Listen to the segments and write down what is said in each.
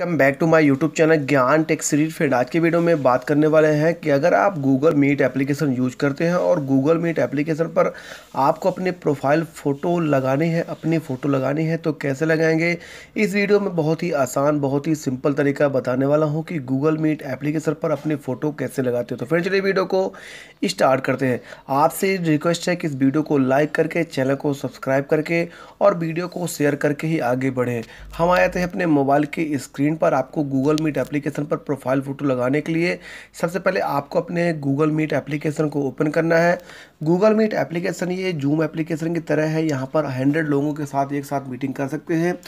come back to my YouTube channel Gyan tech series friend आज के video में बात करने वाले हैं कि अगर आप गूगल मीट एप्लीकेशन यूज करते हैं और गूगल मीट एप्लीकेशन पर आपको अपने प्रोफाइल फ़ोटो लगानी है अपनी फ़ोटो लगानी है तो कैसे लगाएंगे इस वीडियो में बहुत ही आसान बहुत ही सिंपल तरीका बताने वाला हूँ कि गूगल मीट एप्लीकेशन पर अपनी फ़ोटो कैसे लगाते हो तो फ्रेंड चलिए वीडियो को स्टार्ट करते हैं आपसे रिक्वेस्ट है कि इस वीडियो को लाइक करके चैनल को सब्सक्राइब करके और वीडियो को शेयर करके ही आगे बढ़ें हम आए थे अपने मोबाइल की स्क्रीन स्क्रीन पर आपको गूगल मीट एप्लीकेशन पर प्रोफाइल फ़ोटो लगाने के लिए सबसे पहले आपको अपने गूगल मीट एप्लीकेशन को ओपन करना है गूगल मीट एप्लीकेशन ये जूम एप्लीकेशन की तरह है यहाँ पर हंड्रेड लोगों के साथ एक साथ मीटिंग कर सकते हैं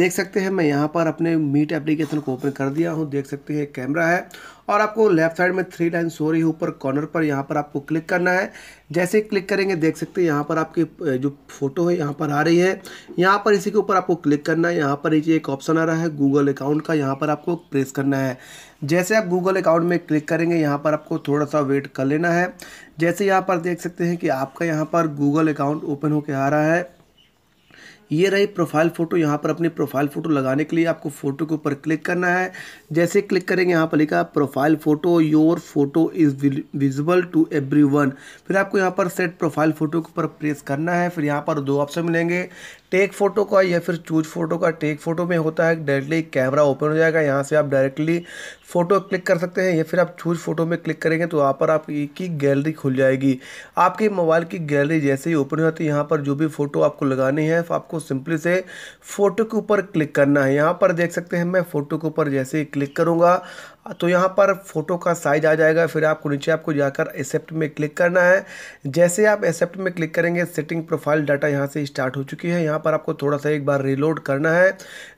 देख सकते हैं मैं यहाँ पर अपने मीट एप्लीकेशन को ओपन कर दिया हूँ देख सकते हैं कैमरा है और आपको लेफ्ट साइड में थ्री लाइन सो रही है ऊपर कॉर्नर पर यहाँ पर आपको क्लिक करना है जैसे क्लिक करेंगे देख सकते हैं यहाँ पर आपकी जो फ़ोटो है यहाँ पर आ रही है यहाँ पर इसी के ऊपर आपको क्लिक करना है यहाँ पर नीचे एक ऑप्शन आ रहा है गूगल अकाउंट अकाउंट का यहाँ पर आपको प्रेस करना है जैसे आप गूगल अकाउंट में क्लिक करेंगे यहाँ पर आपको थोड़ा सा वेट कर लेना है जैसे यहाँ पर देख सकते हैं कि आपका यहाँ पर गूगल अकाउंट ओपन होकर आ रहा है ये रही प्रोफाइल फ़ोटो यहाँ पर अपनी प्रोफाइल फ़ोटो लगाने के लिए आपको फ़ोटो के ऊपर क्लिक करना है जैसे क्लिक करेंगे यहाँ पर लिखा profile photo your photo is visible to everyone फिर आपको यहाँ पर सेट प्रोफाइल फ़ोटो के ऊपर प्रेस करना है फिर यहाँ पर दो ऑप्शन मिलेंगे टेक फ़ोटो का या फिर चूज फ़ोटो का टेक फ़ोटो में होता है डायरेक्टली कैमरा ओपन हो जाएगा यहाँ से आप डायरेक्टली फ़ोटो क्लिक कर सकते हैं या फिर आप चूज फ़ोटो में क्लिक करेंगे तो वहाँ पर आपकी गैलरी खुल जाएगी आपके मोबाइल की गैलरी जैसे ही ओपन हो जाती है यहाँ पर जो भी फ़ोटो आपको लगानी है आपको आपको सिंपली से फ़ोटो के ऊपर क्लिक करना है यहाँ पर देख सकते हैं मैं फ़ोटो के ऊपर जैसे ही क्लिक करूँगा तो यहाँ पर फ़ोटो का साइज आ जाएगा फिर आपको नीचे आपको जाकर एक्सेप्ट में क्लिक करना है जैसे आप एक्सेप्ट में क्लिक करेंगे सेटिंग प्रोफाइल डाटा यहाँ से स्टार्ट हो चुकी है यहाँ पर आपको थोड़ा सा एक बार रिलोड करना है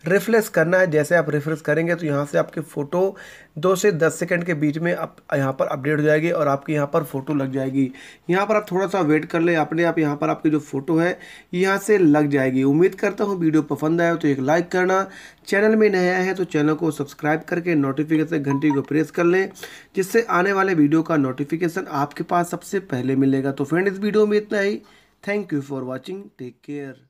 रिफ्रेश करना है जैसे आप रिफ्रेश करेंगे तो यहाँ से आपकी फ़ोटो दो से दस सेकेंड के बीच में आप यहाँ पर अपडेट हो जाएगी और आपकी यहाँ पर फ़ोटो लग जाएगी यहाँ पर आप थोड़ा सा वेट कर ले अपने आप यहाँ पर आपकी जो फ़ोटो है यहाँ से लग जाएगी उम्मीद करता हूँ वीडियो पसंद आया तो एक लाइक करना चैनल में नया है तो चैनल को सब्सक्राइब करके नोटिफिकेशन घंटी को प्रेस कर लें जिससे आने वाले वीडियो का नोटिफिकेशन आपके पास सबसे पहले मिलेगा तो फ्रेंड इस वीडियो में इतना ही thank you for watching take care